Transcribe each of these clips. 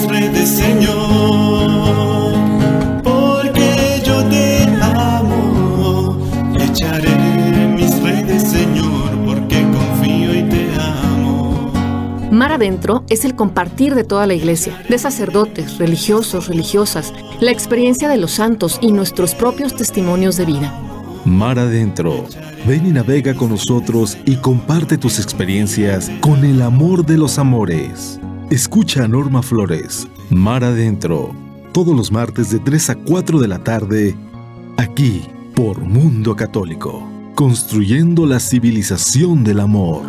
Señor. Porque yo te amo, echaré mis redes, Señor, porque confío y te amo. Mar adentro es el compartir de toda la iglesia, de sacerdotes, religiosos, religiosas, la experiencia de los santos y nuestros propios testimonios de vida. Mar Adentro. Ven y navega con nosotros y comparte tus experiencias con el amor de los amores. Escucha a Norma Flores, Mar Adentro, todos los martes de 3 a 4 de la tarde, aquí por Mundo Católico, construyendo la civilización del amor.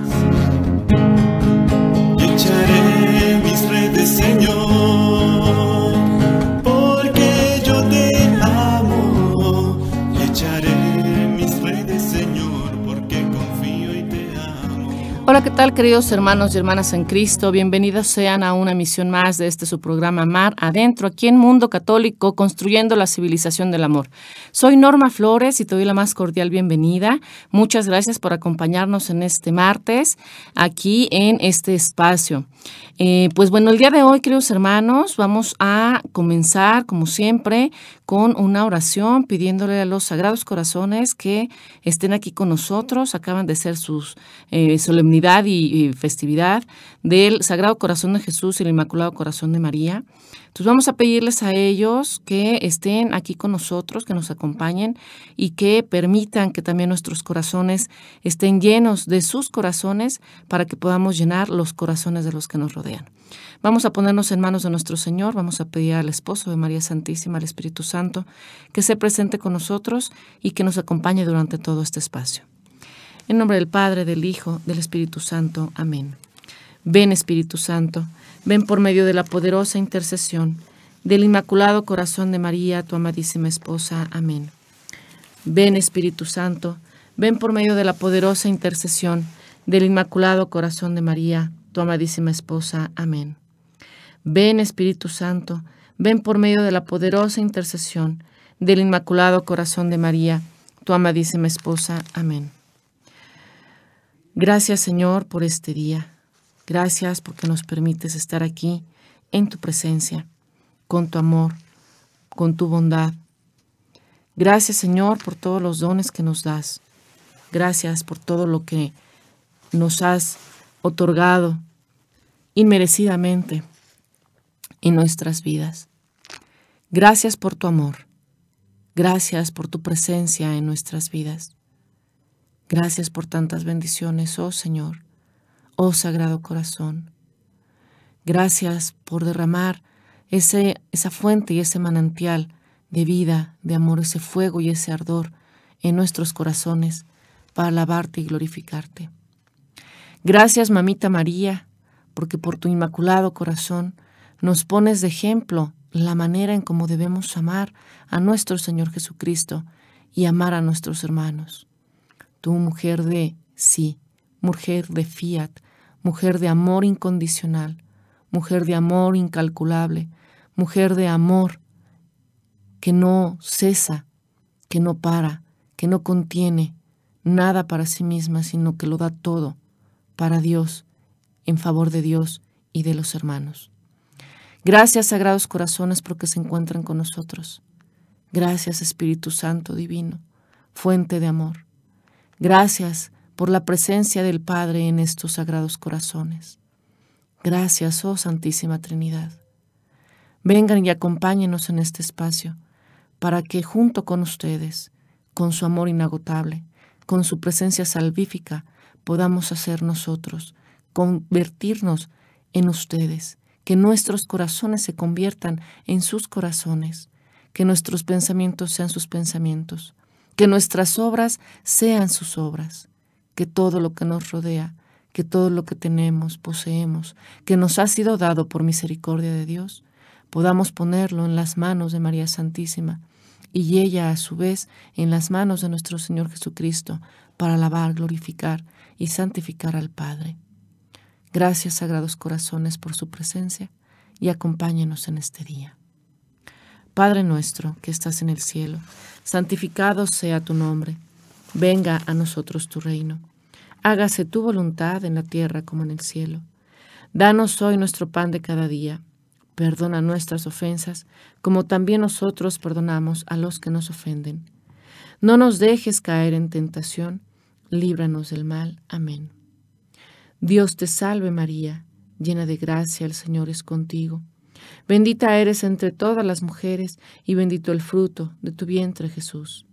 ¿qué tal queridos hermanos y hermanas en Cristo? Bienvenidos sean a una misión más de este su programa Mar Adentro, aquí en Mundo Católico, construyendo la civilización del amor. Soy Norma Flores y te doy la más cordial bienvenida. Muchas gracias por acompañarnos en este martes, aquí en este espacio. Eh, pues bueno, el día de hoy, queridos hermanos, vamos a comenzar, como siempre, con una oración pidiéndole a los Sagrados Corazones que estén aquí con nosotros. Acaban de ser su eh, solemnidad y, festividad del Sagrado Corazón de Jesús y el Inmaculado Corazón de María. Entonces vamos a pedirles a ellos que estén aquí con nosotros, que nos acompañen y que permitan que también nuestros corazones estén llenos de sus corazones para que podamos llenar los corazones de los que nos rodean. Vamos a ponernos en manos de nuestro Señor, vamos a pedir al esposo de María Santísima, al Espíritu Santo, que se presente con nosotros y que nos acompañe durante todo este espacio. En nombre del Padre, del Hijo, del Espíritu Santo. Amén. Ven Espíritu Santo Ven por medio de la poderosa intercesión del Inmaculado Corazón de María, tu amadísima esposa. Amén. Ven Espíritu Santo, ven por medio de la poderosa intercesión del Inmaculado Corazón de María, tu amadísima esposa. Amén. Ven Espíritu Santo, ven por medio de la poderosa intercesión del Inmaculado Corazón de María, tu amadísima esposa. Amén. Gracias Señor por este día. Gracias porque nos permites estar aquí en tu presencia, con tu amor, con tu bondad. Gracias Señor por todos los dones que nos das. Gracias por todo lo que nos has otorgado inmerecidamente en nuestras vidas. Gracias por tu amor. Gracias por tu presencia en nuestras vidas. Gracias por tantas bendiciones, oh Señor oh Sagrado Corazón. Gracias por derramar ese, esa fuente y ese manantial de vida, de amor, ese fuego y ese ardor en nuestros corazones para alabarte y glorificarte. Gracias, mamita María, porque por tu inmaculado corazón nos pones de ejemplo la manera en cómo debemos amar a nuestro Señor Jesucristo y amar a nuestros hermanos. Tú, mujer de sí, mujer de fiat, mujer de amor incondicional, mujer de amor incalculable, mujer de amor que no cesa, que no para, que no contiene nada para sí misma, sino que lo da todo para Dios, en favor de Dios y de los hermanos. Gracias, Sagrados Corazones, porque se encuentran con nosotros. Gracias, Espíritu Santo Divino, fuente de amor. Gracias, por la presencia del Padre en estos sagrados corazones. Gracias, oh Santísima Trinidad. Vengan y acompáñenos en este espacio, para que junto con ustedes, con su amor inagotable, con su presencia salvífica, podamos hacer nosotros, convertirnos en ustedes, que nuestros corazones se conviertan en sus corazones, que nuestros pensamientos sean sus pensamientos, que nuestras obras sean sus obras, que todo lo que nos rodea, que todo lo que tenemos, poseemos, que nos ha sido dado por misericordia de Dios, podamos ponerlo en las manos de María Santísima y ella a su vez en las manos de nuestro Señor Jesucristo para alabar, glorificar y santificar al Padre. Gracias, Sagrados Corazones, por su presencia y acompáñenos en este día. Padre nuestro que estás en el cielo, santificado sea tu nombre. Venga a nosotros tu reino. Hágase tu voluntad en la tierra como en el cielo. Danos hoy nuestro pan de cada día. Perdona nuestras ofensas, como también nosotros perdonamos a los que nos ofenden. No nos dejes caer en tentación, líbranos del mal. Amén. Dios te salve María, llena de gracia, el Señor es contigo. Bendita eres entre todas las mujeres, y bendito el fruto de tu vientre Jesús.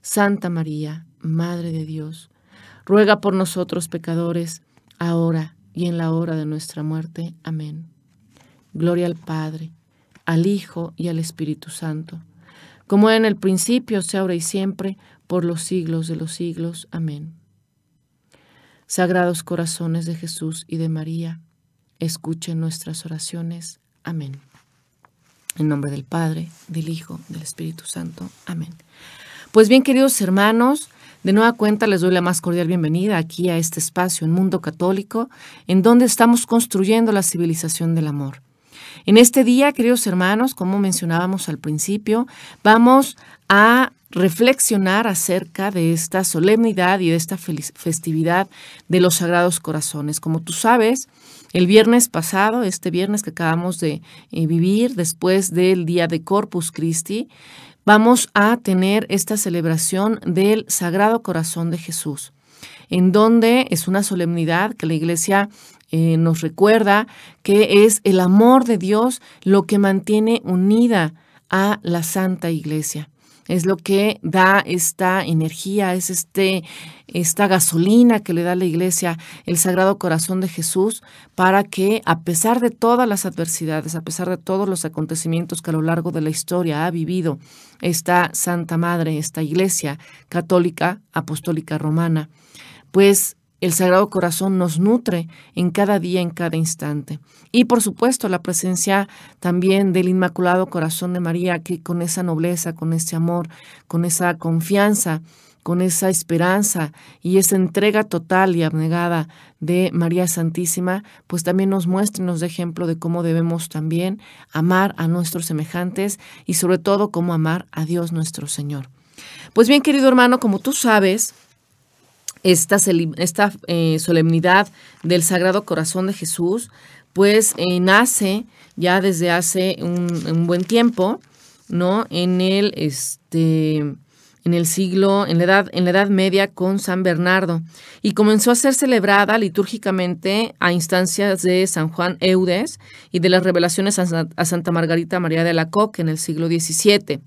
Santa María, Madre de Dios, ruega por nosotros pecadores, ahora y en la hora de nuestra muerte. Amén. Gloria al Padre, al Hijo y al Espíritu Santo, como en el principio, sea ahora y siempre, por los siglos de los siglos. Amén. Sagrados corazones de Jesús y de María, escuchen nuestras oraciones. Amén. En nombre del Padre, del Hijo, del Espíritu Santo. Amén. Pues bien, queridos hermanos, de nueva cuenta les doy la más cordial bienvenida aquí a este espacio, en Mundo Católico, en donde estamos construyendo la civilización del amor. En este día, queridos hermanos, como mencionábamos al principio, vamos a reflexionar acerca de esta solemnidad y de esta festividad de los Sagrados Corazones. Como tú sabes, el viernes pasado, este viernes que acabamos de eh, vivir después del día de Corpus Christi, vamos a tener esta celebración del Sagrado Corazón de Jesús, en donde es una solemnidad que la Iglesia eh, nos recuerda que es el amor de Dios lo que mantiene unida a la Santa Iglesia es lo que da esta energía, es este, esta gasolina que le da la iglesia, el Sagrado Corazón de Jesús, para que a pesar de todas las adversidades, a pesar de todos los acontecimientos que a lo largo de la historia ha vivido esta Santa Madre, esta Iglesia Católica Apostólica Romana, pues el Sagrado Corazón nos nutre en cada día, en cada instante. Y por supuesto la presencia también del Inmaculado Corazón de María, que con esa nobleza, con ese amor, con esa confianza, con esa esperanza y esa entrega total y abnegada de María Santísima, pues también nos muestra y nos da ejemplo de cómo debemos también amar a nuestros semejantes y sobre todo cómo amar a Dios nuestro Señor. Pues bien, querido hermano, como tú sabes, esta, eh, solemnidad del Sagrado Corazón de Jesús, pues eh, nace ya desde hace un, buen tiempo, ¿no? En el, este, en el siglo, en la, edad, en la Edad Media con San Bernardo, y comenzó a ser celebrada litúrgicamente a instancias de San Juan Eudes y de las revelaciones a, Santa Margarita María de la Coque en el siglo XVII.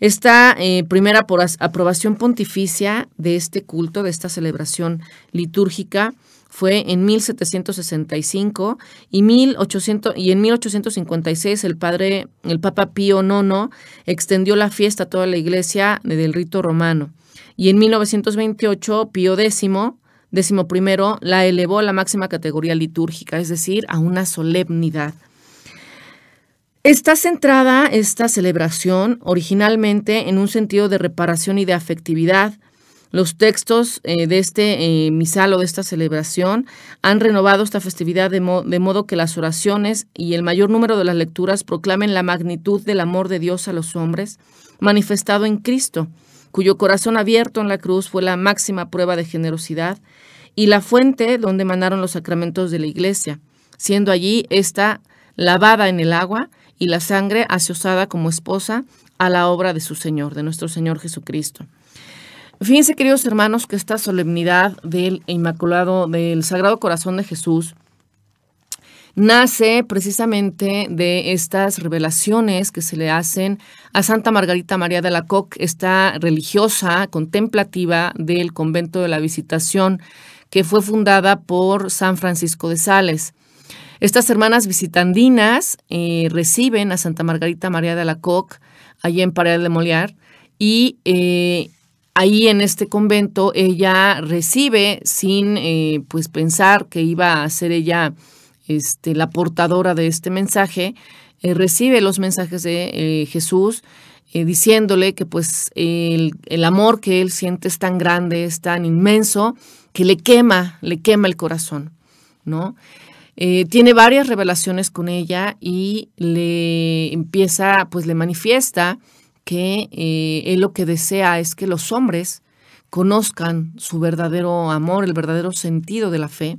Esta eh, primera aprobación pontificia de este culto, de esta celebración litúrgica, fue en 1765 y, 1800, y en 1856 el padre, el Papa Pío IX extendió la fiesta a toda la iglesia del rito romano. Y en 1928 Pío X, décimo primero, la elevó a la máxima categoría litúrgica, es decir, a una solemnidad. Está centrada esta celebración originalmente en un sentido de reparación y de afectividad. Los textos eh, de este eh, misal o de esta celebración han renovado esta festividad de, de modo que las oraciones y el mayor número de las lecturas proclamen la magnitud del amor de Dios a los hombres manifestado en Cristo, cuyo corazón abierto en la cruz fue la máxima prueba de generosidad y la fuente donde emanaron los sacramentos de la iglesia, siendo allí esta lavada en el agua y la sangre hace usada como esposa a la obra de su Señor, de nuestro Señor Jesucristo. Fíjense, queridos hermanos, que esta solemnidad del Inmaculado, del Sagrado Corazón de Jesús, nace precisamente de estas revelaciones que se le hacen a Santa Margarita María de la Coque, esta religiosa contemplativa del convento de la Visitación, que fue fundada por San Francisco de Sales. Estas hermanas visitandinas eh, reciben a Santa Margarita María de la Coque allí en Pared de Moliar, y eh, ahí en este convento ella recibe sin eh, pues pensar que iba a ser ella este, la portadora de este mensaje, recibe los mensajes de Jesús. diciéndole que pues el, el, amor que él siente es tan grande, es tan inmenso, que le quema, le quema el corazón, ¿no? Eh, tiene varias revelaciones con ella y le empieza, pues le manifiesta que eh, él lo que desea es que los hombres conozcan su verdadero amor, el verdadero sentido de la fe,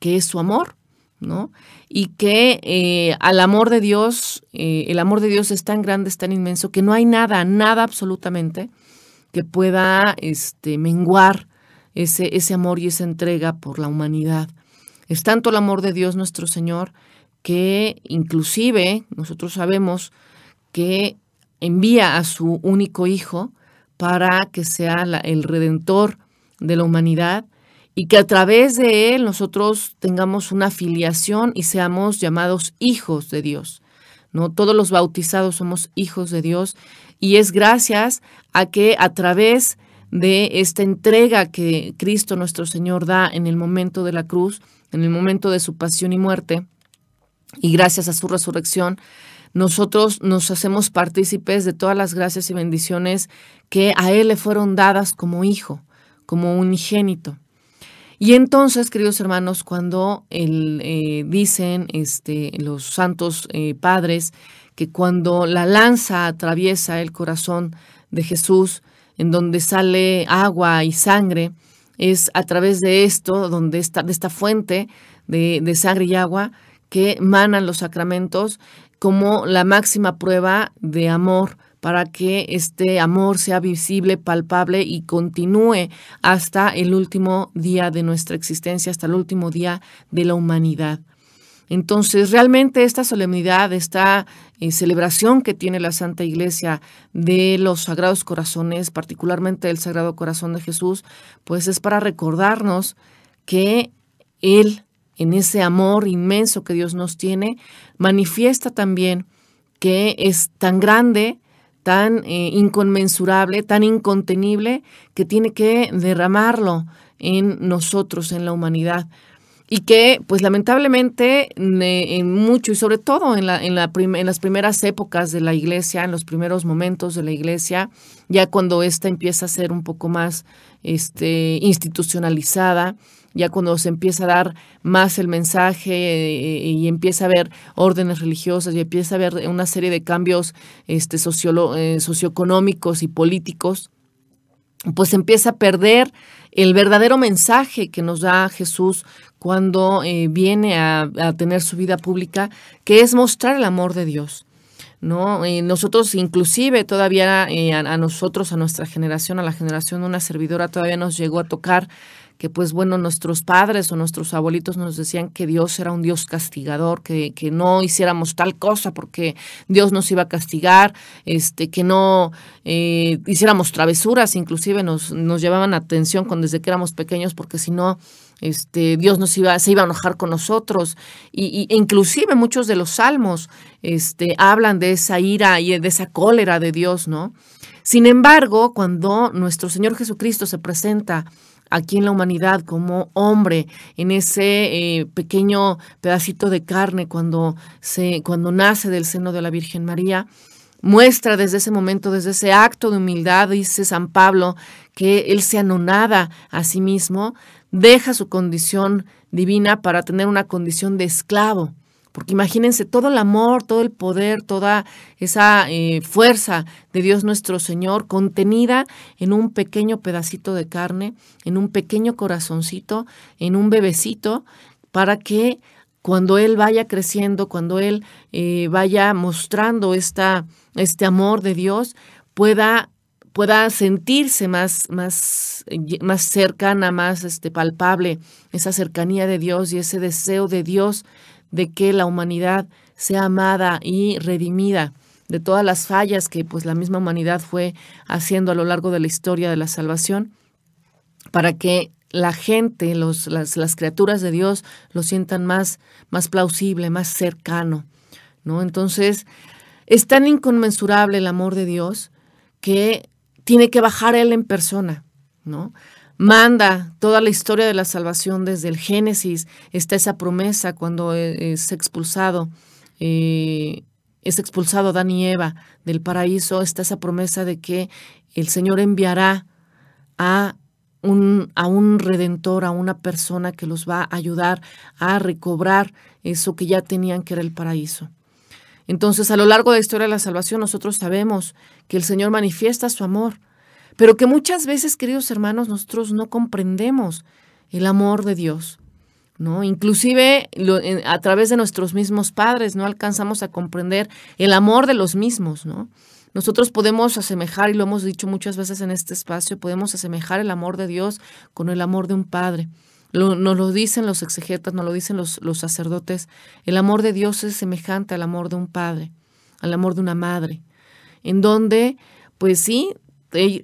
que es su amor, ¿no? Y que eh, al amor de Dios, el amor de Dios es tan grande, es tan inmenso, que no hay nada, nada absolutamente que pueda este, menguar ese amor y esa entrega por la humanidad. Es tanto el amor de Dios nuestro Señor que inclusive nosotros sabemos que envía a su único hijo para que sea el redentor de la humanidad y que a través de él nosotros tengamos una filiación y seamos llamados hijos de Dios. ¿no? Todos los bautizados somos hijos de Dios y es gracias a que a través de esta entrega que Cristo nuestro Señor da en el momento de la cruz, en el momento de su pasión y muerte, y gracias a su resurrección, nosotros nos hacemos partícipes de todas las gracias y bendiciones que a Él le fueron dadas como hijo, como unigénito. Y entonces, queridos hermanos, cuando el, eh, dicen este, los santos eh, padres que cuando la lanza atraviesa el corazón de Jesús, en donde sale agua y sangre, es a través de esto, donde está, de esta fuente de, de sangre y agua, que manan los sacramentos como la máxima prueba de amor para que este amor sea visible, palpable y continúe hasta el último día de nuestra existencia, hasta el último día de la humanidad. Entonces, realmente esta solemnidad, esta eh, celebración que tiene la Santa Iglesia de los Sagrados Corazones, particularmente del Sagrado Corazón de Jesús, pues es para recordarnos que Él, en ese amor inmenso que Dios nos tiene, manifiesta también que es tan grande, tan eh, inconmensurable, tan incontenible, que tiene que derramarlo en nosotros, en la humanidad y que pues lamentablemente en mucho y sobre todo en, en, la en las primeras épocas de la iglesia, en los primeros momentos de la iglesia, ya cuando ésta empieza a ser un poco más este, institucionalizada, ya cuando se empieza a dar más el mensaje eh, eh, y empieza a haber órdenes religiosas y empieza a haber una serie de cambios este, eh, socioeconómicos y políticos, pues empieza a perder el verdadero mensaje que nos da Jesús cuando eh, viene a, tener su vida pública, que es mostrar el amor de Dios. ¿no? nosotros inclusive todavía eh, a, nosotros, a nuestra generación, a la generación de una servidora, todavía nos llegó a tocar que pues bueno, nuestros padres o nuestros abuelitos nos decían que Dios era un Dios castigador, que, que no hiciéramos tal cosa porque Dios nos iba a castigar, este, que no eh, hiciéramos travesuras, inclusive nos, nos llevaban atención desde que éramos pequeños porque si no este, Dios nos iba, se iba a enojar con nosotros. Y, inclusive muchos de los salmos este, hablan de esa ira y de esa cólera de Dios, ¿no? Sin embargo, cuando nuestro Señor Jesucristo se presenta aquí en la humanidad como hombre, en ese eh, pequeño pedacito de carne cuando, se, cuando nace del seno de la Virgen María, muestra desde ese momento, desde ese acto de humildad, dice San Pablo, que él se anonada a sí mismo, deja su condición divina para tener una condición de esclavo. Porque imagínense todo el amor, todo el poder, toda esa eh, fuerza de Dios nuestro Señor contenida en un pequeño pedacito de carne, en un pequeño corazoncito, en un bebecito, para que cuando Él vaya creciendo, cuando Él eh, vaya mostrando esta, este amor de Dios, pueda pueda sentirse más, más, eh, más cercana, más este, palpable, esa cercanía de Dios y ese deseo de Dios de que la humanidad sea amada y redimida de todas las fallas que pues la misma humanidad fue haciendo a lo largo de la historia de la salvación para que la gente, las, criaturas de Dios lo sientan más, más plausible, más cercano. ¿no? Entonces, es tan inconmensurable el amor de Dios que tiene que bajar él en persona, ¿no? Manda toda la historia de la salvación desde el Génesis, está esa promesa cuando eh, es expulsado, eh, es expulsado Dan y Eva del paraíso, está esa promesa de que el Señor enviará a un, a un redentor, a una persona que los va a ayudar a recobrar eso que ya tenían que era el paraíso. Entonces, a lo largo de la historia de la salvación, nosotros sabemos que el Señor manifiesta su amor, pero que muchas veces, queridos hermanos, nosotros no comprendemos el amor de Dios. ¿No? Inclusive a través de nuestros mismos padres no alcanzamos a comprender el amor de los mismos, ¿no? Nosotros podemos asemejar, y lo hemos dicho muchas veces en este espacio, podemos asemejar el amor de Dios con el amor de un padre no nos lo dicen los exegetas, nos lo dicen los, sacerdotes. El amor de Dios es semejante al amor de un padre, al amor de una madre, en donde, pues sí, eh,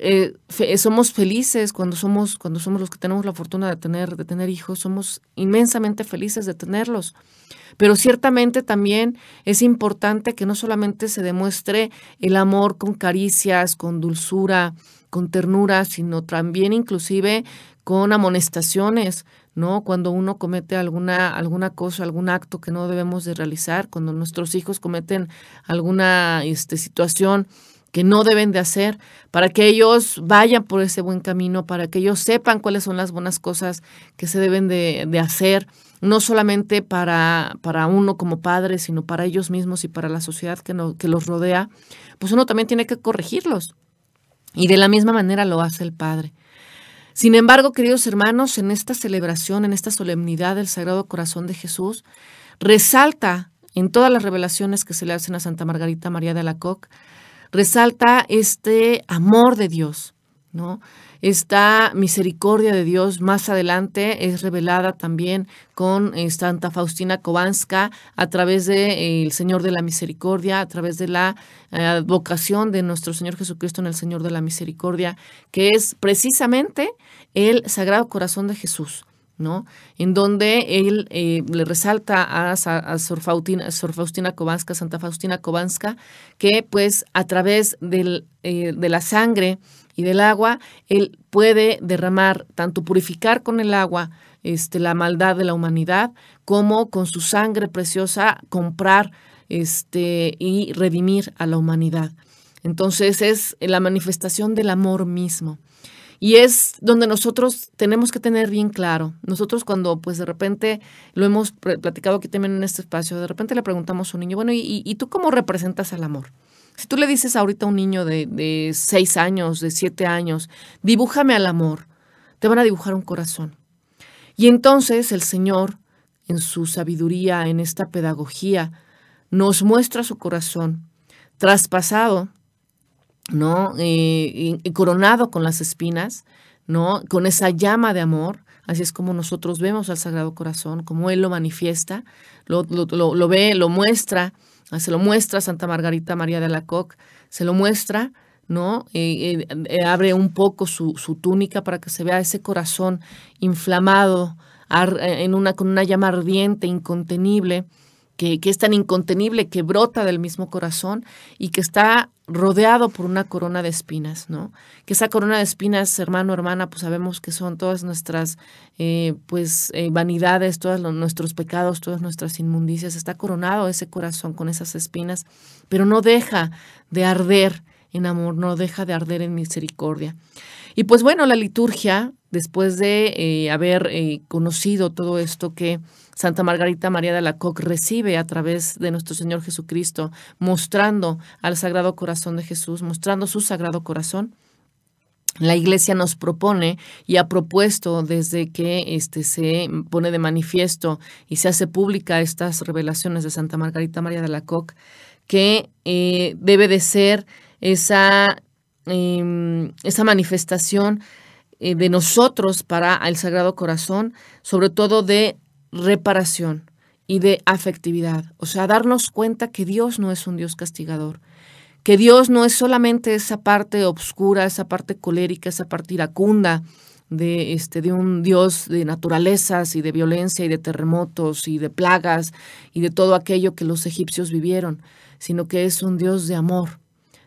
eh, somos felices cuando somos, cuando somos los que tenemos la fortuna de tener, de tener hijos, somos inmensamente felices de tenerlos. Pero ciertamente también es importante que no solamente se demuestre el amor con caricias, con dulzura, con ternura, sino también inclusive con amonestaciones, ¿no? Cuando uno comete alguna, alguna cosa, algún acto que no debemos de realizar, cuando nuestros hijos cometen alguna este, situación que no deben de hacer, para que ellos vayan por ese buen camino, para que ellos sepan cuáles son las buenas cosas que se deben de, hacer, no solamente para, para uno como padre, sino para ellos mismos y para la sociedad que, no, que los rodea, pues uno también tiene que corregirlos. Y de la misma manera lo hace el padre. Sin embargo, queridos hermanos, en esta celebración, en esta solemnidad del Sagrado Corazón de Jesús, resalta en todas las revelaciones que se le hacen a Santa Margarita María de Alacoque, resalta este amor de Dios, ¿no? Esta misericordia de Dios más adelante es revelada también con eh, Santa Faustina Kowalska a través del de, eh, Señor de la Misericordia, a través de la eh, vocación de nuestro Señor Jesucristo en el Señor de la Misericordia, que es precisamente el Sagrado Corazón de Jesús. ¿no? En donde él le resalta a, Sor Faustina, Santa Faustina Kowalska, que pues a través de la sangre y del agua, Él puede derramar, tanto purificar con el agua este, la maldad de la humanidad, como con su sangre preciosa comprar este, y redimir a la humanidad. Entonces es la manifestación del amor mismo. Y es donde nosotros tenemos que tener bien claro. Nosotros cuando pues de repente, lo hemos platicado aquí también en este espacio, de repente le preguntamos a un niño, bueno, ¿y, tú cómo representas al amor? Si tú le dices ahorita a un niño de, seis años, de siete años, dibújame al amor, te van a dibujar un corazón. Y entonces el Señor, en su sabiduría, en esta pedagogía, nos muestra su corazón traspasado, ¿no? Eh, coronado con las espinas, ¿no? Con esa llama de amor. Así es como nosotros vemos al Sagrado Corazón, como Él lo manifiesta, lo ve, lo muestra Ah, se lo muestra Santa Margarita María de Coque, se lo muestra, ¿no? Eh, abre un poco su, túnica para que se vea ese corazón inflamado eh, en una, con una llama ardiente, incontenible que, es tan incontenible, que brota del mismo corazón y que está rodeado por una corona de espinas, ¿no? Que esa corona de espinas, hermano, hermana, pues sabemos que son todas nuestras, eh, pues, eh, vanidades, todos nuestros pecados, todas nuestras inmundicias. Está coronado ese corazón con esas espinas, pero no deja de arder en amor, no deja de arder en misericordia. Y pues bueno, la liturgia después de eh, haber eh, conocido todo esto que Santa Margarita María de la Coque recibe a través de nuestro Señor Jesucristo, mostrando al Sagrado Corazón de Jesús, mostrando su Sagrado Corazón. La Iglesia nos propone y ha propuesto desde que este, se pone de manifiesto y se hace pública estas revelaciones de Santa Margarita María de la Coque, que eh, debe de ser esa, em, esa manifestación eh, de nosotros para el Sagrado Corazón, sobre todo de reparación y de afectividad. O sea, darnos cuenta que Dios no es un Dios castigador, que Dios no es solamente esa parte obscura, esa parte colérica, esa parte iracunda de, este, de un Dios de naturalezas y de violencia y de terremotos y de plagas y de todo aquello que los egipcios vivieron, sino que es un Dios de amor,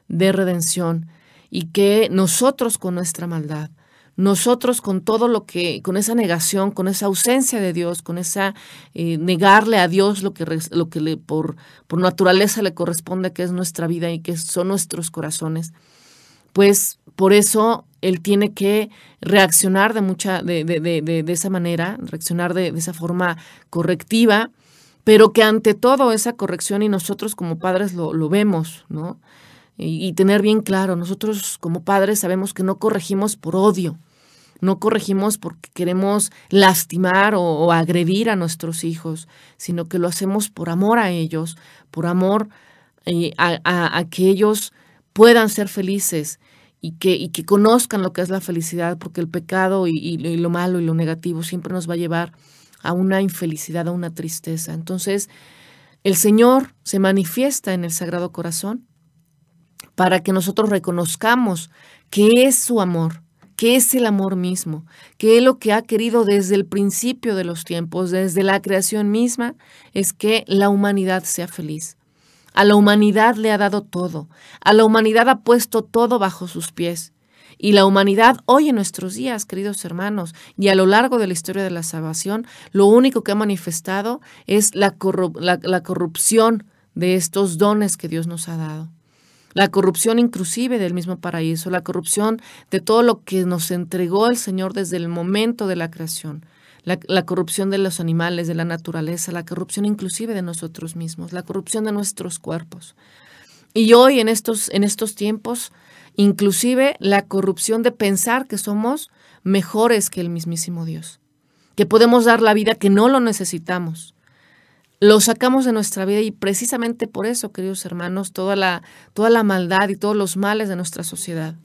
de redención y que nosotros con nuestra maldad nosotros con todo lo que, con esa negación, con esa ausencia de Dios, con esa eh, negarle a Dios lo que, lo que por, por naturaleza le corresponde, que es nuestra vida y que son nuestros corazones, pues por eso él tiene que reaccionar de mucha, de, de, de, de esa manera, reaccionar de, esa forma correctiva, pero que ante todo esa corrección, y nosotros como padres lo, vemos, ¿no? y, tener bien claro, nosotros como padres sabemos que no corregimos por odio, no corregimos porque queremos lastimar o, agredir a nuestros hijos, sino que lo hacemos por amor a ellos, por amor eh, a, que ellos puedan ser felices y que, y que conozcan lo que es la felicidad, porque el pecado y, y lo malo y lo negativo siempre nos va a llevar a una infelicidad, a una tristeza. Entonces, el Señor se manifiesta en el Sagrado Corazón para que nosotros reconozcamos que es su amor, que es el amor mismo, que es lo que ha querido desde el principio de los tiempos, desde la creación misma, es que la humanidad sea feliz. A la humanidad le ha dado todo, a la humanidad ha puesto todo bajo sus pies. Y la humanidad hoy en nuestros días, queridos hermanos, y a lo largo de la historia de la salvación, lo único que ha manifestado es la, la corrupción de estos dones que Dios nos ha dado la corrupción inclusive del mismo paraíso, la corrupción de todo lo que nos entregó el Señor desde el momento de la creación. La, corrupción de los animales, de la naturaleza, la corrupción inclusive de nosotros mismos, la corrupción de nuestros cuerpos. Y hoy en estos, en estos tiempos, inclusive la corrupción de pensar que somos mejores que el mismísimo Dios, que podemos dar la vida que no lo necesitamos, lo sacamos de nuestra vida y precisamente por eso, queridos hermanos, toda la, toda la maldad y todos los males de nuestra sociedad.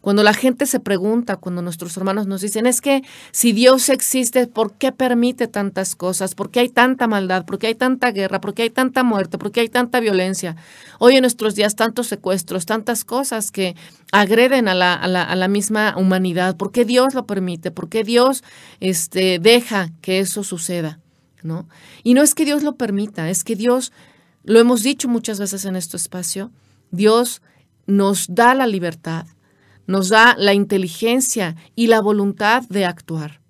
Cuando la gente se pregunta, cuando nuestros hermanos nos dicen, es que si Dios existe, ¿por qué permite tantas cosas? ¿Por qué hay tanta maldad? ¿Por qué hay tanta guerra? ¿Por qué hay tanta muerte? ¿Por qué hay tanta violencia? Hoy en nuestros días tantos secuestros, tantas cosas que agreden a la, misma humanidad. ¿Por qué Dios lo permite? ¿Por qué Dios este, deja que eso suceda? Y no es que Dios lo permita, es que Dios, lo hemos dicho muchas veces en este espacio, Dios nos da la libertad, nos da la inteligencia y la voluntad de actuar.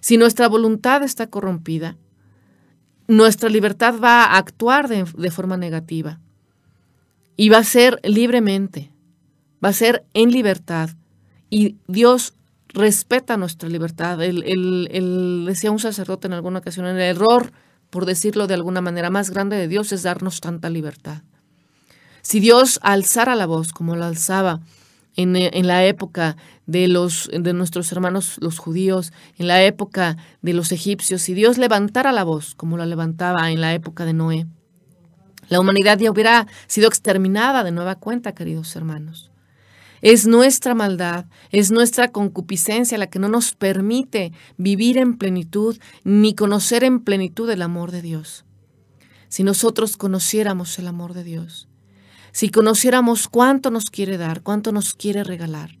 Si nuestra voluntad está corrompida, nuestra libertad va a actuar de, de forma negativa y va a ser libremente, va a ser en libertad. Y Dios respeta nuestra libertad. El, decía un sacerdote en alguna ocasión, el error, por decirlo de alguna manera, más grande de Dios es darnos tanta libertad. Si Dios alzara la voz como la alzaba en, la época de, los, de nuestros hermanos los judíos, en la época de los egipcios, si Dios levantara la voz como la levantaba en la época de Noé, la humanidad ya hubiera sido exterminada de nueva cuenta, queridos hermanos. Es nuestra maldad, es nuestra concupiscencia la que no nos permite vivir en plenitud ni conocer en plenitud el amor de Dios. Si nosotros conociéramos el amor de Dios, si conociéramos cuánto nos quiere dar, cuánto nos quiere regalar,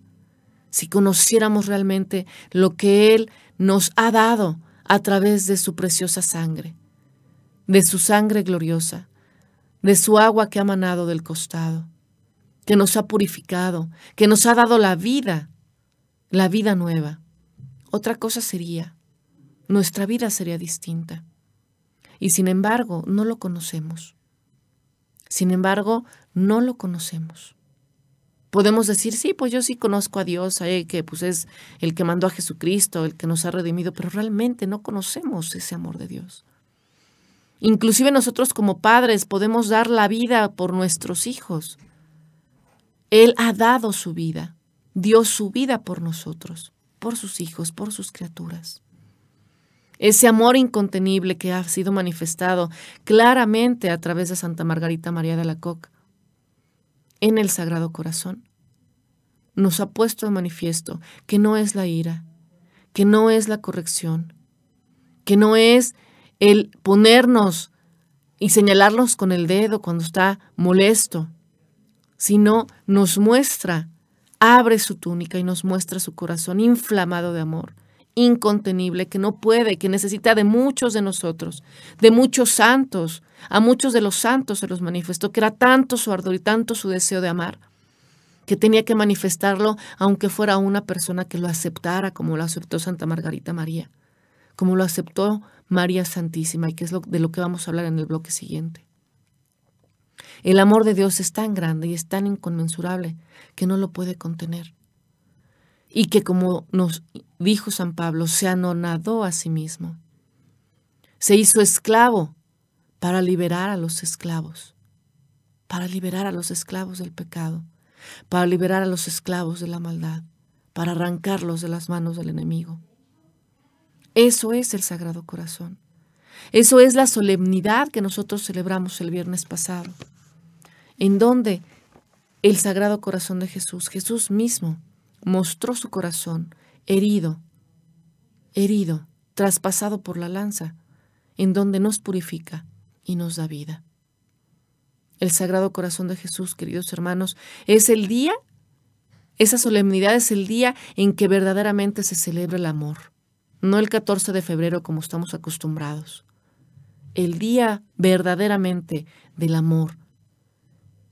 si conociéramos realmente lo que Él nos ha dado a través de su preciosa sangre, de su sangre gloriosa, de su agua que ha manado del costado que nos ha purificado, que nos ha dado la vida, la vida nueva. Otra cosa sería, nuestra vida sería distinta. Y sin embargo, no lo conocemos. Sin embargo, no lo conocemos. Podemos decir, sí, pues yo sí conozco a Dios, que pues es el que mandó a Jesucristo, el que nos ha redimido, pero realmente no conocemos ese amor de Dios. Inclusive nosotros como padres podemos dar la vida por nuestros hijos, él ha dado su vida, dio su vida por nosotros, por sus hijos, por sus criaturas. Ese amor incontenible que ha sido manifestado claramente a través de Santa Margarita María de la Coque en el Sagrado Corazón nos ha puesto de manifiesto que no es la ira, que no es la corrección, que no es el ponernos y señalarnos con el dedo cuando está molesto, sino nos muestra, abre su túnica y nos muestra su corazón inflamado de amor, incontenible, que no puede, que necesita de muchos de nosotros, de muchos santos. A muchos de los santos se los manifestó, que era tanto su ardor y tanto su deseo de amar, que tenía que manifestarlo aunque fuera una persona que lo aceptara, como lo aceptó Santa Margarita María, como lo aceptó María Santísima, y que es de lo que vamos a hablar en el bloque siguiente. El amor de Dios es tan grande y es tan inconmensurable que no lo puede contener. Y que como nos dijo San Pablo, se anonadó a sí mismo. Se hizo esclavo para liberar a los esclavos, para liberar a los esclavos del pecado, para liberar a los esclavos de la maldad, para arrancarlos de las manos del enemigo. Eso es el Sagrado Corazón. Eso es la solemnidad que nosotros celebramos el viernes pasado en donde el Sagrado Corazón de Jesús, Jesús mismo, mostró su corazón herido, herido, traspasado por la lanza, en donde nos purifica y nos da vida. El Sagrado Corazón de Jesús, queridos hermanos, es el día, esa solemnidad es el día en que verdaderamente se celebra el amor, no el 14 de febrero como estamos acostumbrados. El día verdaderamente del amor,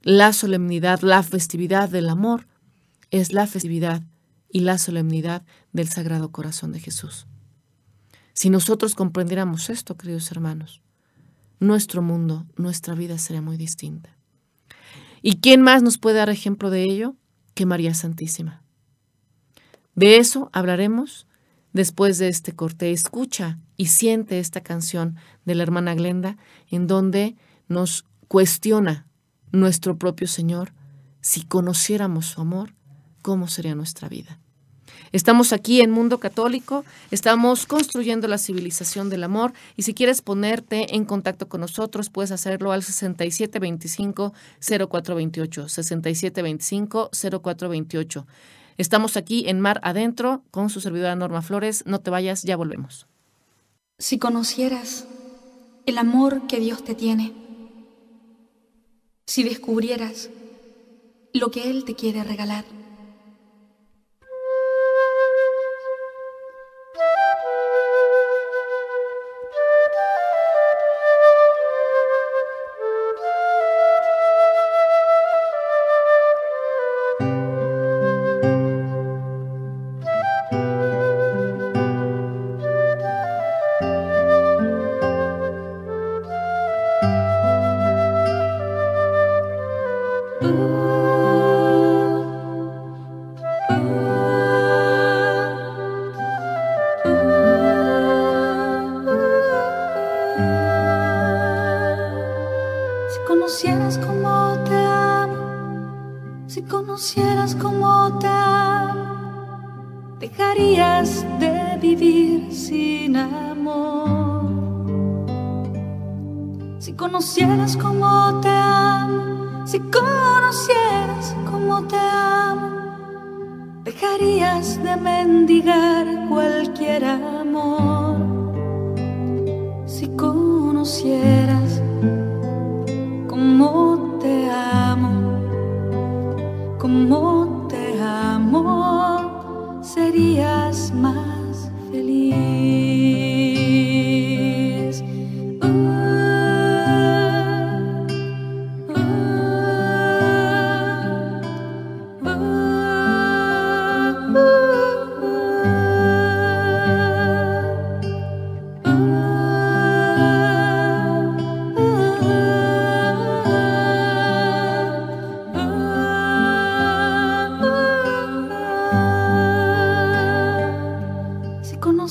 la solemnidad, la festividad del amor es la festividad y la solemnidad del Sagrado Corazón de Jesús. Si nosotros comprendiéramos esto, queridos hermanos, nuestro mundo, nuestra vida sería muy distinta. ¿Y quién más nos puede dar ejemplo de ello que María Santísima? De eso hablaremos después de este corte. Escucha y siente esta canción de la hermana Glenda en donde nos cuestiona nuestro propio Señor, si conociéramos su amor, cómo sería nuestra vida. Estamos aquí en Mundo Católico, estamos construyendo la civilización del amor y si quieres ponerte en contacto con nosotros puedes hacerlo al 6725-0428, 6725-0428. Estamos aquí en Mar Adentro con su servidora Norma Flores, no te vayas, ya volvemos. Si conocieras el amor que Dios te tiene, si descubrieras lo que Él te quiere regalar.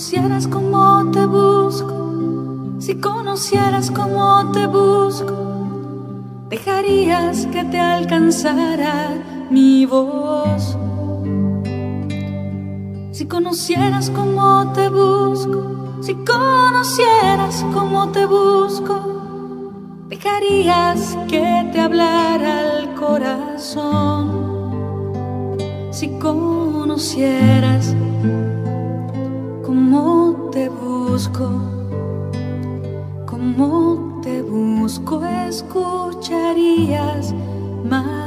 si conocieras como te busco, si conocieras como te busco, dejarías que te alcanzara mi voz. Si conocieras como te busco, si conocieras como te busco, dejarías que te hablara el corazón. Si conocieras te busco, como te busco, escucharías más.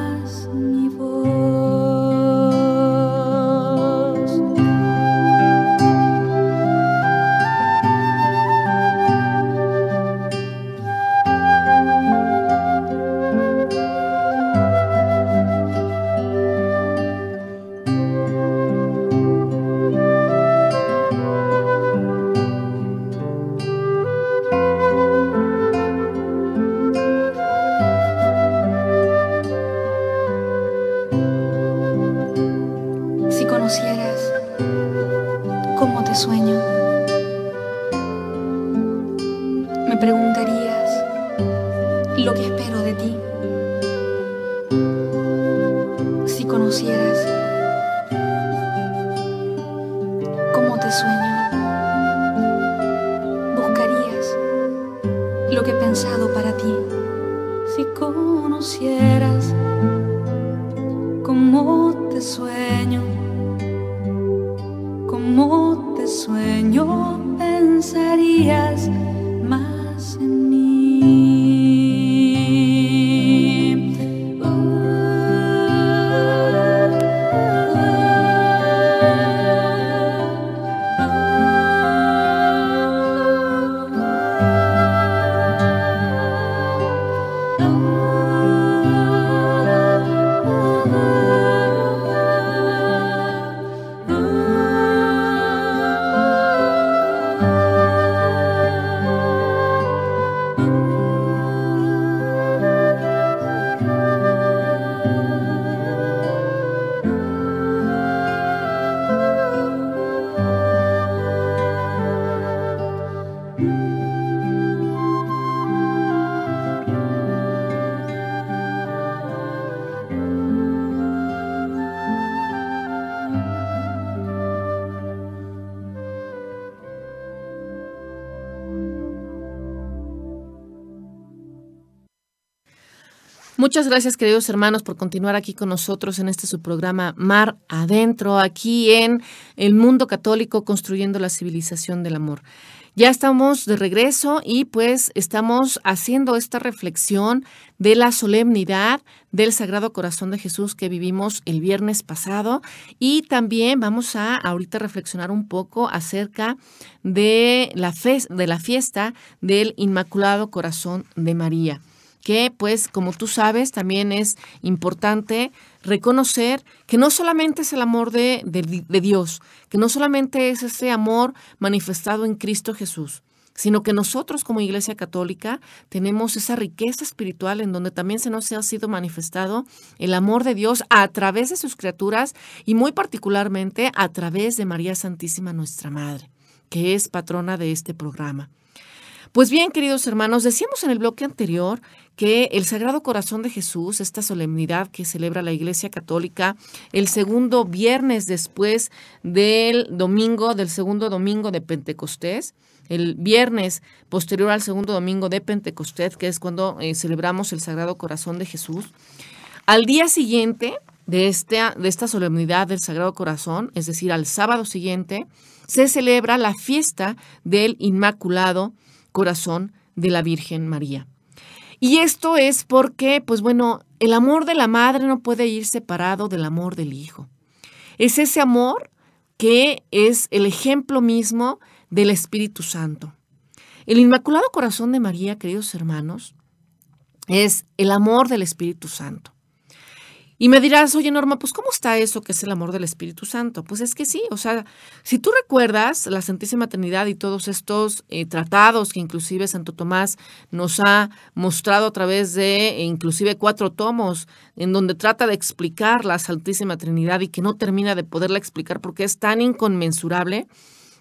tenho Muchas gracias, queridos hermanos, por continuar aquí con nosotros en este su programa Mar Adentro, aquí en el mundo católico, construyendo la civilización del amor. Ya estamos de regreso y pues estamos haciendo esta reflexión de la solemnidad del Sagrado Corazón de Jesús que vivimos el viernes pasado y también vamos a ahorita reflexionar un poco acerca de la, fe, de la fiesta del Inmaculado Corazón de María que pues como tú sabes también es importante reconocer que no solamente es el amor de, Dios, que no solamente es ese amor manifestado en Cristo Jesús, sino que nosotros como Iglesia Católica tenemos esa riqueza espiritual en donde también se nos ha sido manifestado el amor de Dios a través de sus criaturas y muy particularmente a través de María Santísima, nuestra Madre, que es patrona de este programa. Pues bien, queridos hermanos, decíamos en el bloque anterior que el Sagrado Corazón de Jesús, esta solemnidad que celebra la Iglesia Católica el segundo viernes después del domingo, del segundo domingo de Pentecostés, el viernes posterior al segundo domingo de Pentecostés, que es cuando eh, celebramos el Sagrado Corazón de Jesús, al día siguiente de esta, de esta solemnidad del Sagrado Corazón, es decir, al sábado siguiente, se celebra la fiesta del Inmaculado corazón de la Virgen María. Y esto es porque, pues bueno, el amor de la madre no puede ir separado del amor del hijo. Es ese amor que es el ejemplo mismo del Espíritu Santo. El Inmaculado Corazón de María, queridos hermanos, es el amor del Espíritu Santo. Y me dirás, oye Norma, pues ¿cómo está eso que es el amor del Espíritu Santo? Pues es que sí, o sea, si tú recuerdas la Santísima Trinidad y todos estos eh, tratados que inclusive Santo Tomás nos ha mostrado a través de e inclusive cuatro tomos, en donde trata de explicar la Santísima Trinidad y que no termina de poderla explicar porque es tan inconmensurable,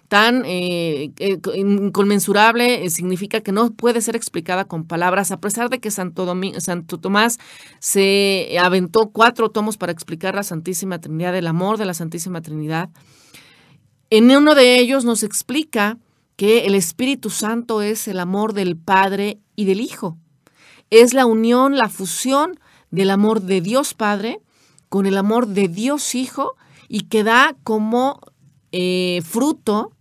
tan eh, eh, inconmensurable eh, significa que no puede ser explicada con palabras, a pesar de que Santo, Santo Tomás se aventó cuatro tomos para explicar la Santísima Trinidad, el amor de la Santísima Trinidad. En uno de ellos nos explica que el Espíritu Santo es el amor del Padre y del Hijo. Es la unión, la fusión del amor de Dios Padre con el amor de Dios Hijo y que da como eh, fruto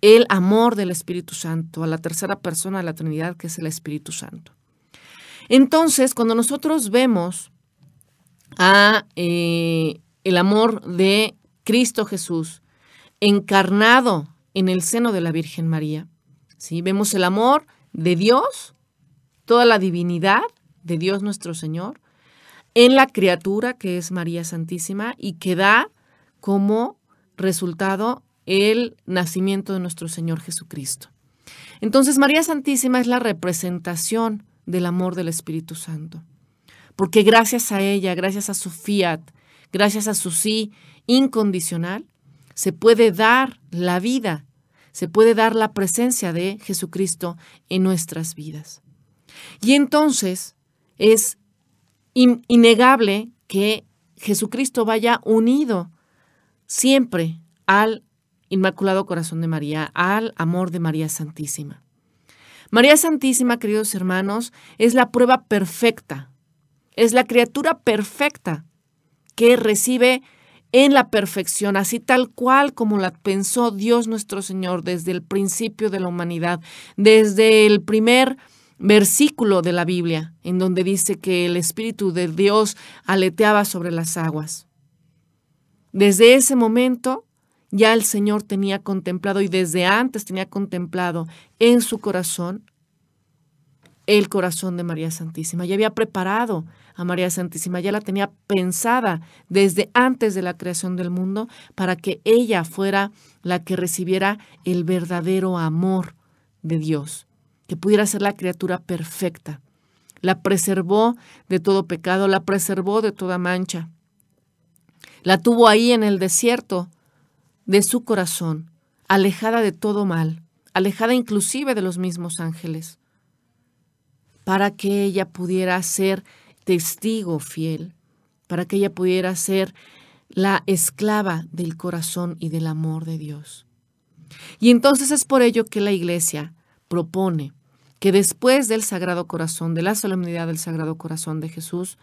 el amor del Espíritu Santo, a la tercera persona de la Trinidad, que es el Espíritu Santo. Entonces, cuando nosotros vemos a eh, el amor de Cristo Jesús encarnado en el seno de la Virgen María, si vemos el amor de Dios, toda la divinidad de Dios nuestro Señor, en la criatura que es María Santísima y que da como resultado el nacimiento de nuestro Señor Jesucristo. Entonces María Santísima es la representación del amor del Espíritu Santo, porque gracias a ella, gracias a su fiat, gracias a su sí incondicional, se puede dar la vida, se puede dar la presencia de Jesucristo en nuestras vidas. Y entonces es innegable que Jesucristo vaya unido siempre al Inmaculado Corazón de María, al amor de María Santísima. María Santísima, queridos hermanos, es la prueba perfecta, es la criatura perfecta que recibe en la perfección, así tal cual como la pensó Dios nuestro Señor desde el principio de la humanidad, desde el primer versículo de la Biblia, en donde dice que el Espíritu de Dios aleteaba sobre las aguas. Desde ese momento ya el Señor tenía contemplado y desde antes tenía contemplado en su corazón el corazón de María Santísima. Ya había preparado a María Santísima, ya la tenía pensada desde antes de la creación del mundo para que ella fuera la que recibiera el verdadero amor de Dios, que pudiera ser la criatura perfecta. La preservó de todo pecado, la preservó de toda mancha. La tuvo ahí en el desierto de su corazón, alejada de todo mal, alejada inclusive de los mismos ángeles, para que ella pudiera ser testigo fiel, para que ella pudiera ser la esclava del corazón y del amor de Dios. Y entonces es por ello que la Iglesia propone que después del Sagrado Corazón, de la solemnidad del Sagrado Corazón de Jesús,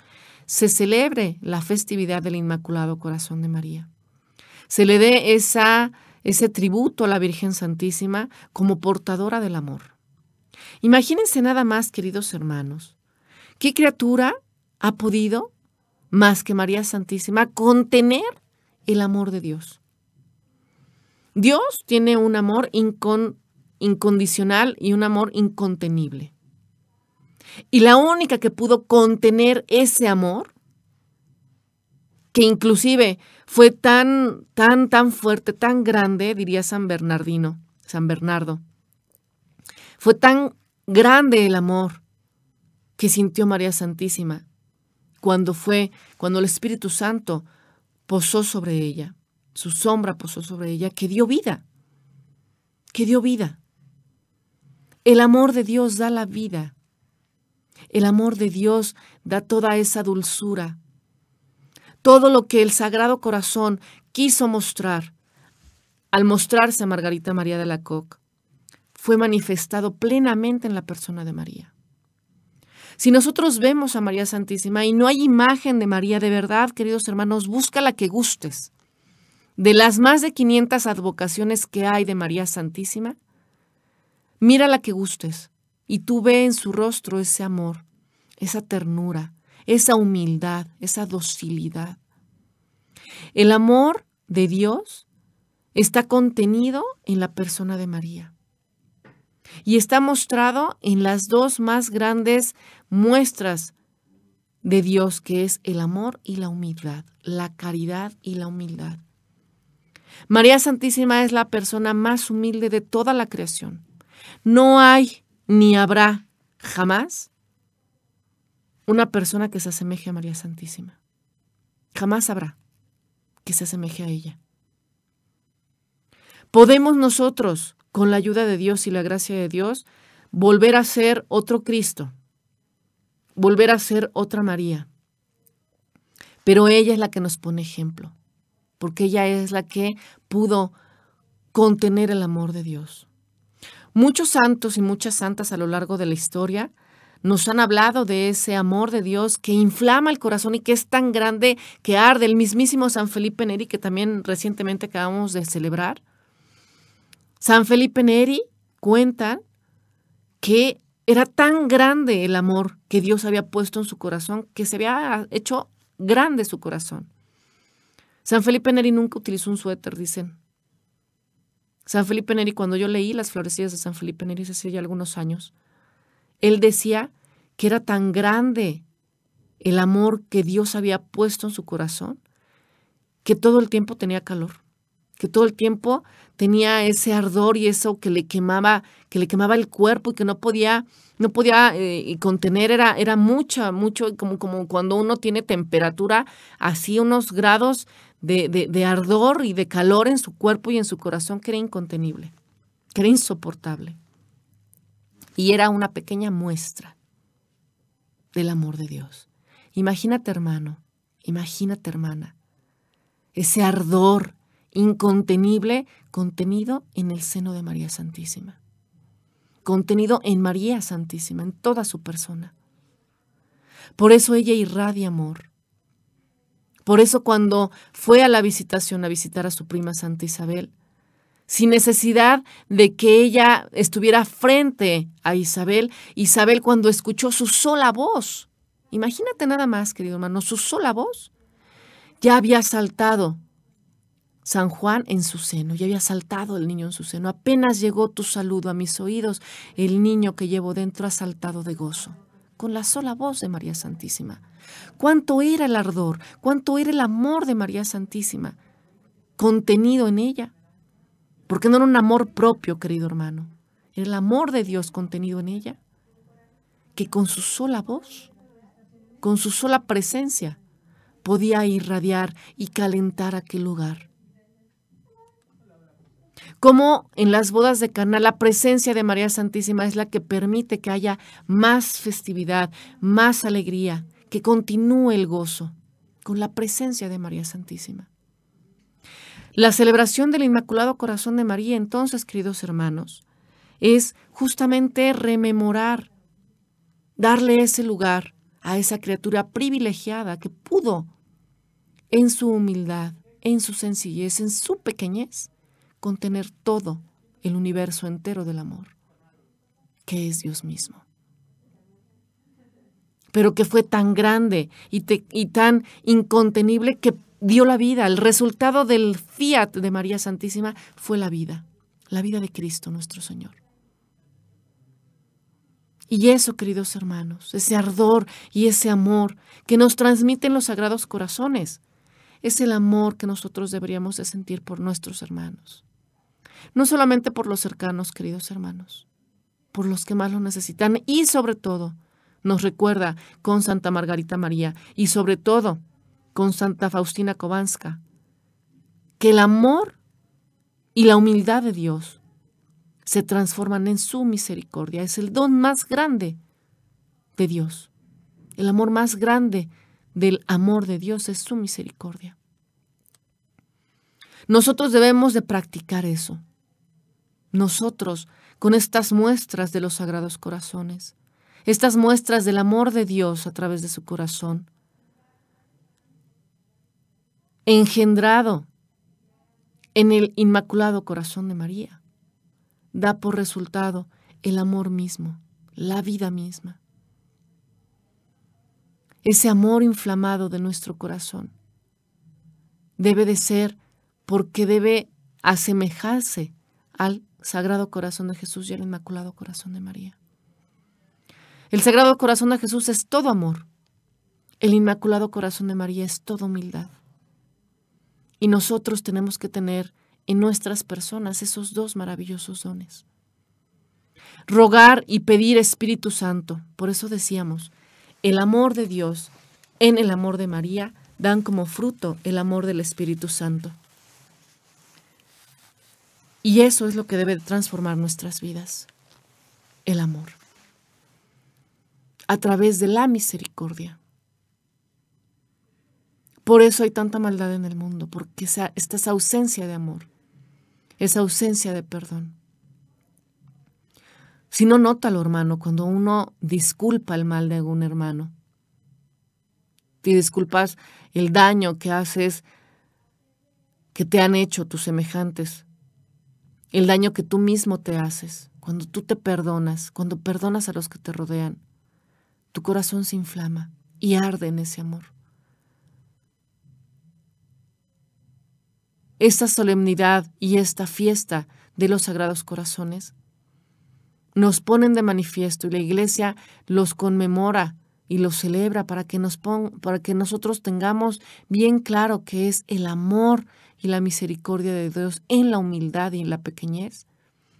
se celebre la festividad del Inmaculado Corazón de María. Se le dé esa, ese tributo a la Virgen Santísima como portadora del amor. Imagínense nada más, queridos hermanos, qué criatura ha podido, más que María Santísima, contener el amor de Dios. Dios tiene un amor incondicional y un amor incontenible. Y la única que pudo contener ese amor, que inclusive fue tan, tan, tan fuerte, tan grande, diría San Bernardino, San Bernardo. Fue tan grande el amor que sintió María Santísima cuando fue, cuando el Espíritu Santo posó sobre ella, su sombra posó sobre ella, que dio vida, que dio vida. El amor de Dios da la vida. El amor de Dios da toda esa dulzura, todo lo que el Sagrado Corazón quiso mostrar al mostrarse a Margarita María de la Coque fue manifestado plenamente en la persona de María. Si nosotros vemos a María Santísima y no hay imagen de María de verdad, queridos hermanos, busca la que gustes. De las más de 500 advocaciones que hay de María Santísima, mira la que gustes y tú ve en su rostro ese amor, esa ternura, esa humildad, esa docilidad. El amor de Dios está contenido en la persona de María y está mostrado en las dos más grandes muestras de Dios, que es el amor y la humildad, la caridad y la humildad. María Santísima es la persona más humilde de toda la creación. No hay ni habrá jamás una persona que se asemeje a María Santísima. Jamás habrá que se asemeje a ella. Podemos nosotros, con la ayuda de Dios y la gracia de Dios, volver a ser otro Cristo, volver a ser otra María. Pero ella es la que nos pone ejemplo, porque ella es la que pudo contener el amor de Dios. Muchos santos y muchas santas a lo largo de la historia nos han hablado de ese amor de Dios que inflama el corazón y que es tan grande que arde. El mismísimo San Felipe Neri, que también recientemente acabamos de celebrar. San Felipe Neri cuenta que era tan grande el amor que Dios había puesto en su corazón que se había hecho grande su corazón. San Felipe Neri nunca utilizó un suéter, dicen. San Felipe Neri, cuando yo leí las florecidas de San Felipe Neri hace ya algunos años, él decía que era tan grande el amor que Dios había puesto en su corazón, que todo el tiempo tenía calor, que todo el tiempo tenía ese ardor y eso que le quemaba, que le quemaba el cuerpo y que no podía, no podía eh, contener, era, era mucha, mucho, como, como cuando uno tiene temperatura así, unos grados de, ardor y de calor en su cuerpo y en su corazón que era incontenible, que era insoportable. Y era una pequeña muestra del amor de Dios. Imagínate hermano, imagínate hermana, ese ardor incontenible contenido en el seno de María Santísima, contenido en María Santísima, en toda su persona. Por eso ella irradia amor, por eso cuando fue a la visitación a visitar a su prima Santa Isabel, sin necesidad de que ella estuviera frente a Isabel, Isabel cuando escuchó su sola voz, imagínate nada más, querido hermano, su sola voz, ya había saltado San Juan en su seno, ya había saltado el niño en su seno, apenas llegó tu saludo a mis oídos, el niño que llevo dentro ha saltado de gozo con la sola voz de María Santísima. Cuánto era el ardor, cuánto era el amor de María Santísima contenido en ella. Porque no era un amor propio, querido hermano, era el amor de Dios contenido en ella, que con su sola voz, con su sola presencia, podía irradiar y calentar aquel lugar. Como en las bodas de Cana la presencia de María Santísima es la que permite que haya más festividad, más alegría, que continúe el gozo con la presencia de María Santísima. La celebración del Inmaculado Corazón de María, entonces, queridos hermanos, es justamente rememorar, darle ese lugar a esa criatura privilegiada que pudo, en su humildad, en su sencillez, en su pequeñez, contener todo el universo entero del amor, que es Dios mismo. Pero que fue tan grande y, tan incontenible que dio la vida. El resultado del fiat de María Santísima fue la vida, la vida de Cristo nuestro Señor. Y eso, queridos hermanos, ese ardor y ese amor que nos transmiten los sagrados corazones, es el amor que nosotros deberíamos de sentir por nuestros hermanos. No solamente por los cercanos, queridos hermanos, por los que más lo necesitan y sobre todo, nos recuerda con Santa Margarita María y sobre todo con Santa Faustina Kowalska, que el amor y la humildad de Dios se transforman en su misericordia. Es el don más grande de Dios, el amor más grande del amor de Dios es su misericordia. Nosotros debemos de practicar eso. Nosotros, con estas muestras de los sagrados corazones, estas muestras del amor de Dios a través de su corazón, engendrado en el inmaculado corazón de María, da por resultado el amor mismo, la vida misma ese amor inflamado de nuestro corazón. Debe de ser porque debe asemejarse al Sagrado Corazón de Jesús y al Inmaculado Corazón de María. El Sagrado Corazón de Jesús es todo amor. El Inmaculado Corazón de María es toda humildad. Y nosotros tenemos que tener en nuestras personas esos dos maravillosos dones. Rogar y pedir Espíritu Santo. Por eso decíamos, el amor de Dios en el amor de María dan como fruto el amor del Espíritu Santo. Y eso es lo que debe transformar nuestras vidas, el amor, a través de la misericordia. Por eso hay tanta maldad en el mundo, porque esa, esta ausencia de amor, esa ausencia de perdón. Si no, nótalo, hermano, cuando uno disculpa el mal de algún hermano. Te disculpas el daño que haces, que te han hecho tus semejantes, el daño que tú mismo te haces, cuando tú te perdonas, cuando perdonas a los que te rodean, tu corazón se inflama y arde en ese amor. Esta solemnidad y esta fiesta de los Sagrados Corazones nos ponen de manifiesto y la iglesia los conmemora y los celebra para que, nos para que nosotros tengamos bien claro que es el amor y la misericordia de Dios en la humildad y en la pequeñez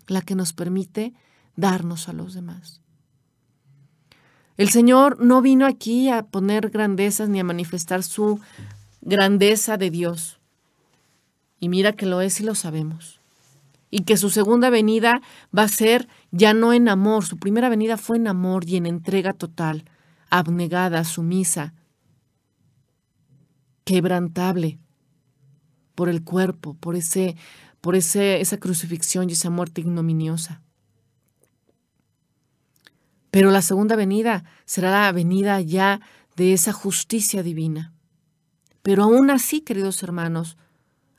la que nos permite darnos a los demás. El Señor no vino aquí a poner grandezas ni a manifestar su grandeza de Dios. Y mira que lo es y lo sabemos y que su segunda venida va a ser ya no en amor, su primera venida fue en amor y en entrega total, abnegada, sumisa, quebrantable por el cuerpo, por ese por ese, esa crucifixión y esa muerte ignominiosa. Pero la segunda venida será la venida ya de esa justicia divina. Pero aún así, queridos hermanos,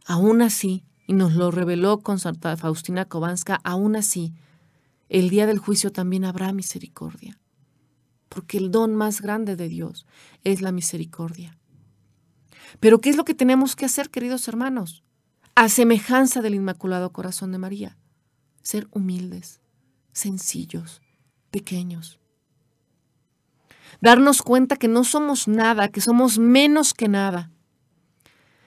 aún así, y nos lo reveló con Santa Faustina Kowalska, aún así, el día del juicio también habrá misericordia, porque el don más grande de Dios es la misericordia. Pero ¿qué es lo que tenemos que hacer, queridos hermanos? A semejanza del Inmaculado Corazón de María, ser humildes, sencillos, pequeños. Darnos cuenta que no somos nada, que somos menos que nada.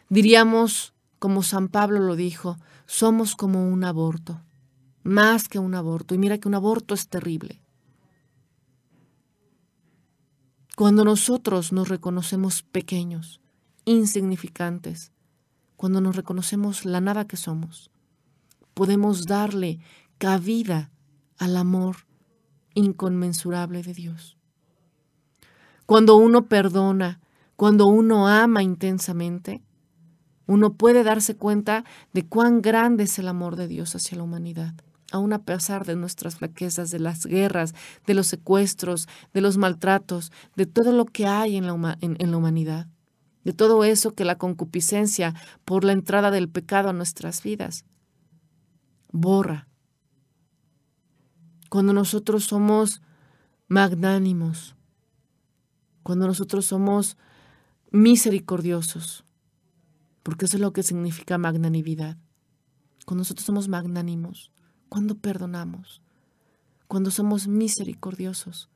Diríamos como San Pablo lo dijo, somos como un aborto, más que un aborto. Y mira que un aborto es terrible. Cuando nosotros nos reconocemos pequeños, insignificantes, cuando nos reconocemos la nada que somos, podemos darle cabida al amor inconmensurable de Dios. Cuando uno perdona, cuando uno ama intensamente, uno puede darse cuenta de cuán grande es el amor de Dios hacia la humanidad aún a pesar de nuestras flaquezas, de las guerras, de los secuestros, de los maltratos, de todo lo que hay en la, en la, humanidad, de todo eso que la concupiscencia por la entrada del pecado a nuestras vidas borra. Cuando nosotros somos magnánimos, cuando nosotros somos misericordiosos, porque eso es lo que significa magnanimidad. Cuando nosotros somos magnánimos, cuando perdonamos, cuando somos misericordiosos,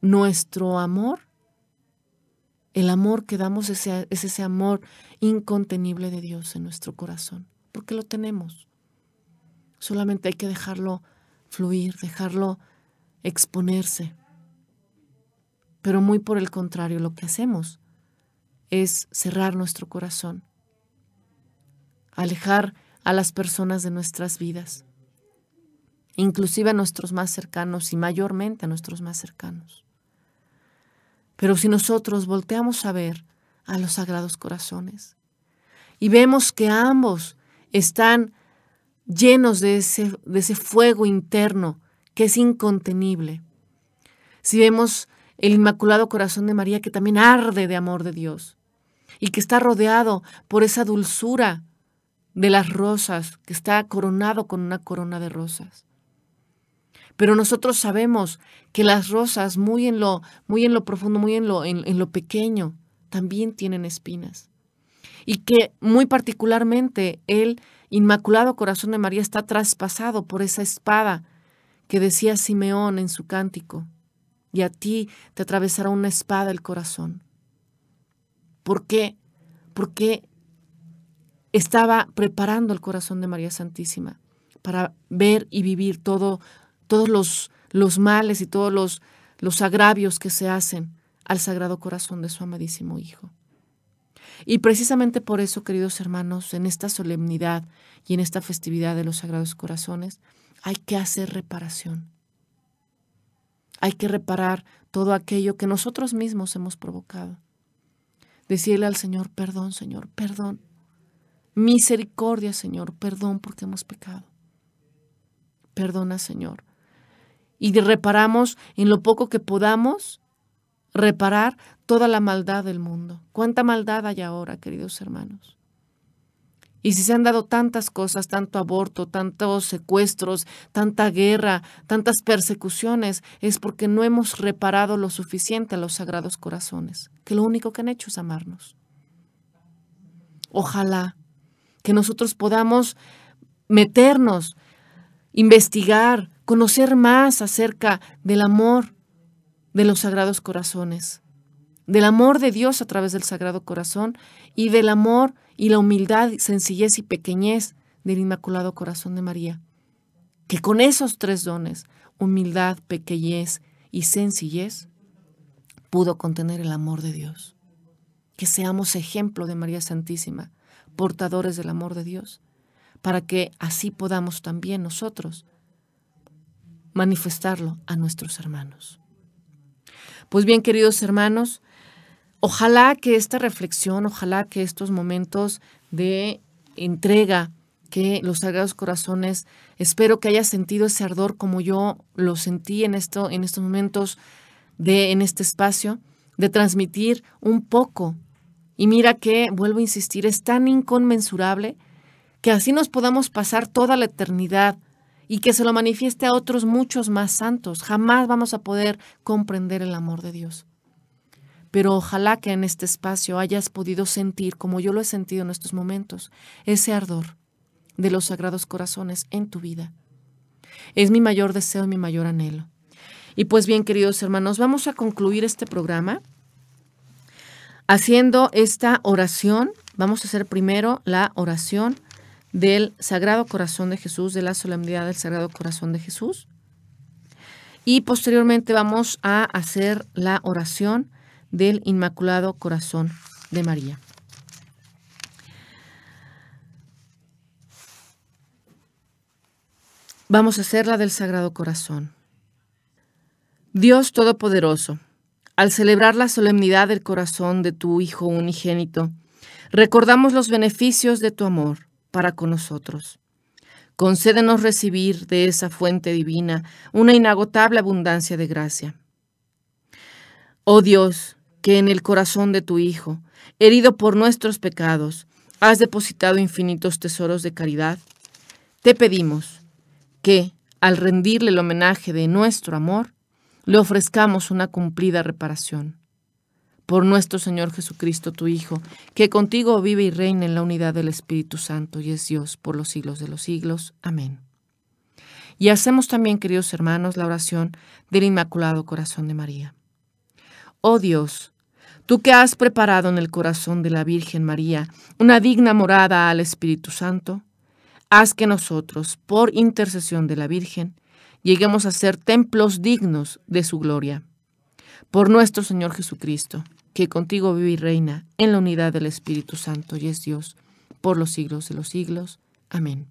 nuestro amor, el amor que damos es ese, ese amor incontenible de Dios en nuestro corazón, porque lo tenemos. Solamente hay que dejarlo fluir, dejarlo exponerse. Pero muy por el contrario, lo que hacemos es cerrar nuestro corazón, alejar a las personas de nuestras vidas, inclusive a nuestros más cercanos y mayormente a nuestros más cercanos. Pero si nosotros volteamos a ver a los sagrados corazones y vemos que ambos están llenos de ese, de ese fuego interno que es incontenible, si vemos el Inmaculado Corazón de María que también arde de amor de Dios, y que está rodeado por esa dulzura de las rosas, que está coronado con una corona de rosas. Pero nosotros sabemos que las rosas, muy en lo, muy en lo profundo, muy en lo, en, en lo pequeño, también tienen espinas. Y que muy particularmente el Inmaculado Corazón de María está traspasado por esa espada que decía Simeón en su cántico. Y a ti te atravesará una espada el corazón. ¿Por qué? Porque estaba preparando el corazón de María Santísima para ver y vivir todo, todos los, los males y todos los, los agravios que se hacen al Sagrado Corazón de su amadísimo Hijo. Y precisamente por eso, queridos hermanos, en esta solemnidad y en esta festividad de los Sagrados Corazones, hay que hacer reparación. Hay que reparar todo aquello que nosotros mismos hemos provocado. Decirle al Señor, perdón, Señor, perdón. Misericordia, Señor, perdón porque hemos pecado. Perdona, Señor. Y reparamos en lo poco que podamos, reparar toda la maldad del mundo. ¿Cuánta maldad hay ahora, queridos hermanos? Y si se han dado tantas cosas, tanto aborto, tantos secuestros, tanta guerra, tantas persecuciones, es porque no hemos reparado lo suficiente a los sagrados corazones, que lo único que han hecho es amarnos. Ojalá que nosotros podamos meternos, investigar, conocer más acerca del amor de los sagrados corazones, del amor de Dios a través del sagrado corazón y del amor de y la humildad, sencillez y pequeñez del Inmaculado Corazón de María. Que con esos tres dones, humildad, pequeñez y sencillez, pudo contener el amor de Dios. Que seamos ejemplo de María Santísima, portadores del amor de Dios, para que así podamos también nosotros manifestarlo a nuestros hermanos. Pues bien, queridos hermanos, Ojalá que esta reflexión, ojalá que estos momentos de entrega que los Sagrados Corazones, espero que haya sentido ese ardor como yo lo sentí en, esto, en estos momentos, de, en este espacio, de transmitir un poco. Y mira que, vuelvo a insistir, es tan inconmensurable que así nos podamos pasar toda la eternidad y que se lo manifieste a otros muchos más santos. Jamás vamos a poder comprender el amor de Dios pero ojalá que en este espacio hayas podido sentir, como yo lo he sentido en estos momentos, ese ardor de los sagrados corazones en tu vida. Es mi mayor deseo y mi mayor anhelo. Y pues bien, queridos hermanos, vamos a concluir este programa haciendo esta oración. Vamos a hacer primero la oración del Sagrado Corazón de Jesús, de la solemnidad del Sagrado Corazón de Jesús. Y posteriormente vamos a hacer la oración del Inmaculado Corazón de María. Vamos a hacer la del Sagrado Corazón. Dios Todopoderoso, al celebrar la solemnidad del corazón de tu Hijo unigénito, recordamos los beneficios de tu amor para con nosotros. Concédenos recibir de esa fuente divina una inagotable abundancia de gracia. Oh Dios, que en el corazón de tu Hijo, herido por nuestros pecados, has depositado infinitos tesoros de caridad, te pedimos que, al rendirle el homenaje de nuestro amor, le ofrezcamos una cumplida reparación. Por nuestro Señor Jesucristo, tu Hijo, que contigo vive y reina en la unidad del Espíritu Santo y es Dios por los siglos de los siglos. Amén. Y hacemos también, queridos hermanos, la oración del Inmaculado Corazón de María. Oh Dios, Tú que has preparado en el corazón de la Virgen María una digna morada al Espíritu Santo, haz que nosotros, por intercesión de la Virgen, lleguemos a ser templos dignos de su gloria. Por nuestro Señor Jesucristo, que contigo vive y reina en la unidad del Espíritu Santo y es Dios, por los siglos de los siglos. Amén.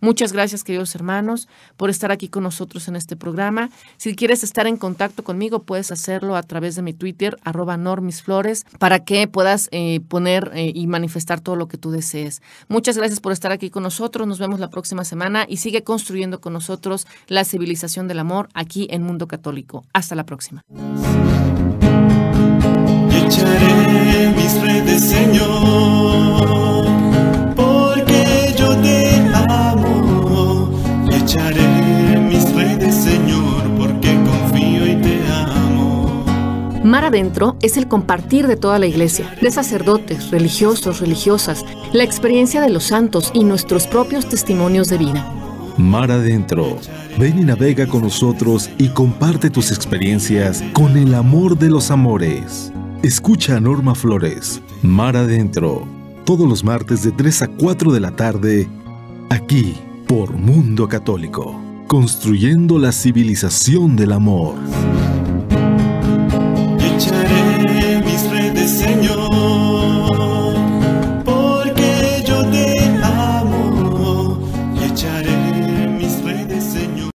Muchas gracias, queridos hermanos, por estar aquí con nosotros en este programa. Si quieres estar en contacto conmigo, puedes hacerlo a través de mi Twitter, arroba normisflores, para que puedas eh, poner eh, y manifestar todo lo que tú desees. Muchas gracias por estar aquí con nosotros. Nos vemos la próxima semana y sigue construyendo con nosotros la civilización del amor aquí en Mundo Católico. Hasta la próxima. mis redes, Señor. adentro es el compartir de toda la iglesia, de sacerdotes, religiosos, religiosas, la experiencia de los santos y nuestros propios testimonios de vida. Mar adentro, ven y navega con nosotros y comparte tus experiencias con el amor de los amores. Escucha a Norma Flores, Mar adentro, todos los martes de 3 a 4 de la tarde, aquí por Mundo Católico, construyendo la civilización del amor. today.